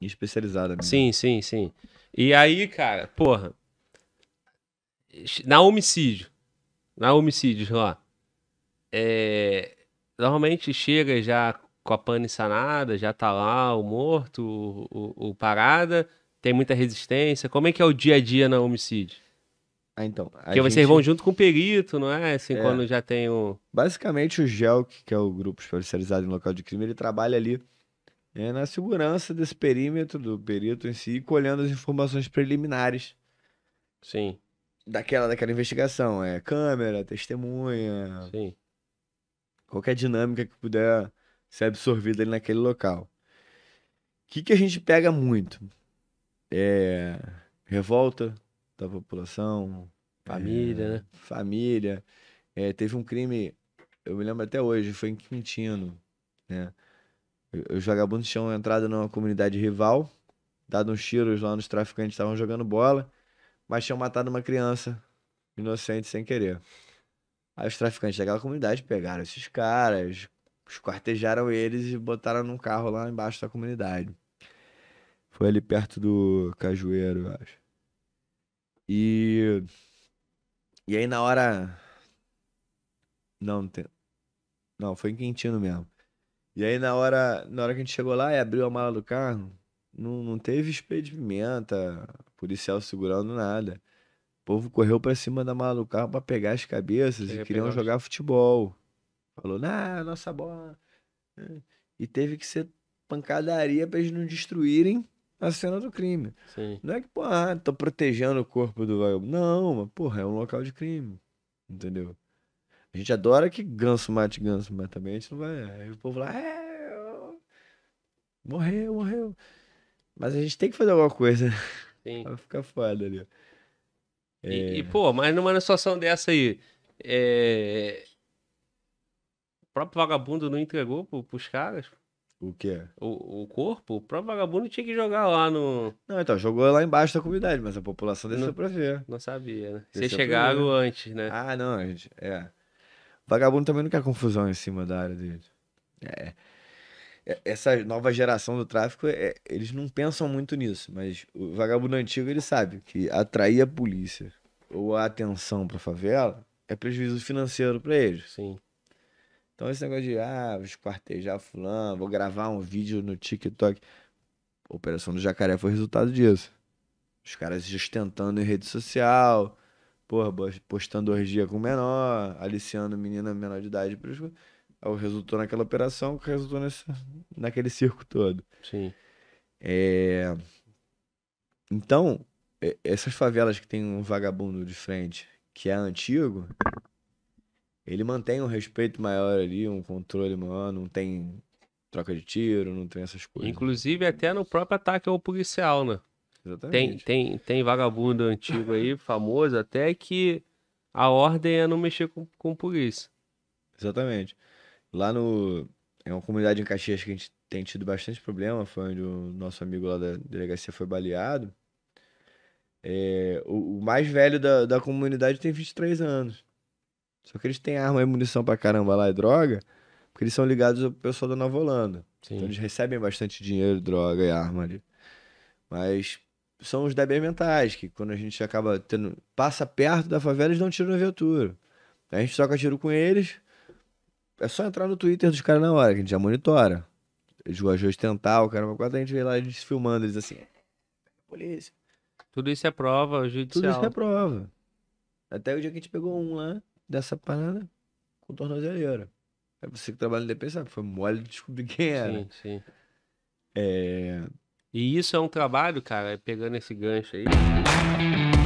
especializada. Mesmo. Sim, sim, sim. E aí, cara, porra. Na homicídio. Na homicídio lá. É, normalmente chega já com a pane sanada, já tá lá o morto, o, o, o, parada, tem muita resistência. Como é que é o dia a dia na homicídio? Ah, então. Porque gente... vocês vão junto com o perito, não é? Assim, é. quando já tem o. Basicamente, o GELC, que é o grupo especializado em local de crime, ele trabalha ali é, na segurança desse perímetro, do perito em si, colhendo as informações preliminares. Sim. Daquela, daquela investigação. É câmera, testemunha. Sim. Qualquer dinâmica que puder ser absorvida ali naquele local. O que, que a gente pega muito? É, revolta da população. Família, é, né? Família. É, teve um crime, eu me lembro até hoje, foi em Quintino, né? Os vagabundos tinham entrado numa comunidade rival, dado uns tiros lá nos traficantes, estavam jogando bola, mas tinham matado uma criança inocente sem querer. Aí os traficantes daquela comunidade pegaram esses caras, esquartejaram eles e botaram num carro lá embaixo da comunidade. Foi ali perto do Cajueiro, eu acho. E. E aí na hora. Não, não tem. Não, foi em Quintino mesmo. E aí na hora, na hora que a gente chegou lá e abriu a mala do carro, não, não teve expedimento de pimenta, policial segurando nada. O povo correu para cima da mala do carro para pegar as cabeças Queria e queriam pegar. jogar futebol. Falou, na é nossa bola. E teve que ser pancadaria para eles não destruírem a cena do crime. Sim. Não é que, porra, ah, tô protegendo o corpo do vagabundo. Não, mas, porra, é um local de crime. Entendeu? A gente adora que ganso mate ganso, mas também a gente não vai. Aí o povo lá. É, morreu, morreu. Mas a gente tem que fazer alguma coisa. Né? Sim. Vai ficar foda ali. É... E, e, pô, mas numa situação dessa aí. É... O próprio vagabundo não entregou pro, pros caras. O que? O, o corpo, o próprio vagabundo tinha que jogar lá no. Não, então, jogou lá embaixo da comunidade, mas a população desceu não, pra ver. Não sabia, né? Vocês chegaram antes, né? Ah, não, gente. É. Vagabundo também não quer confusão em cima da área dele. É, é. Essa nova geração do tráfico, é, eles não pensam muito nisso, mas o vagabundo antigo ele sabe que atrair a polícia ou a atenção para favela é prejuízo financeiro para eles. Sim. Então esse negócio de, ah, vou esquartejar fulano, vou gravar um vídeo no TikTok. A Operação do Jacaré foi resultado disso. Os caras se ostentando em rede social, porra, postando orgia com menor, aliciando menina menor de idade para é resultou naquela operação que resultou nessa, naquele circo todo. Sim. É... Então, essas favelas que tem um vagabundo de frente que é antigo, ele mantém um respeito maior ali, um controle maior, não tem troca de tiro, não tem essas coisas. Inclusive até no próprio ataque ao policial, né? Exatamente. Tem, tem, tem vagabundo antigo aí, famoso, até que a ordem é não mexer com, com polícia. Exatamente. Lá no. É uma comunidade em Caxias que a gente tem tido bastante problema. Foi onde o nosso amigo lá da delegacia foi baleado. É, o, o, mais velho da, da comunidade tem 23 anos. Só que eles têm arma e munição pra caramba lá e droga, porque eles são ligados ao pessoal da Nova Holanda. Então Sim. Então eles recebem bastante dinheiro, droga e arma ali. Mas são os débeis mentais, que quando a gente acaba tendo. passa perto da favela, eles dão tiram tiro na viatura. A gente troca tiro com eles. É só entrar no Twitter dos caras na hora, que a gente já monitora. Eles gostam de tentar, o cara quatro, a gente vê lá eles filmando, eles assim. É, polícia. Tudo isso é prova judicial. Tudo isso é prova. Até o dia que a gente pegou um lá, dessa parada, com tornozeleira. É você que trabalha no DP, sabe? Foi mole de descobrir quem era. Sim, sim. É... E isso é um trabalho, cara, pegando esse gancho aí.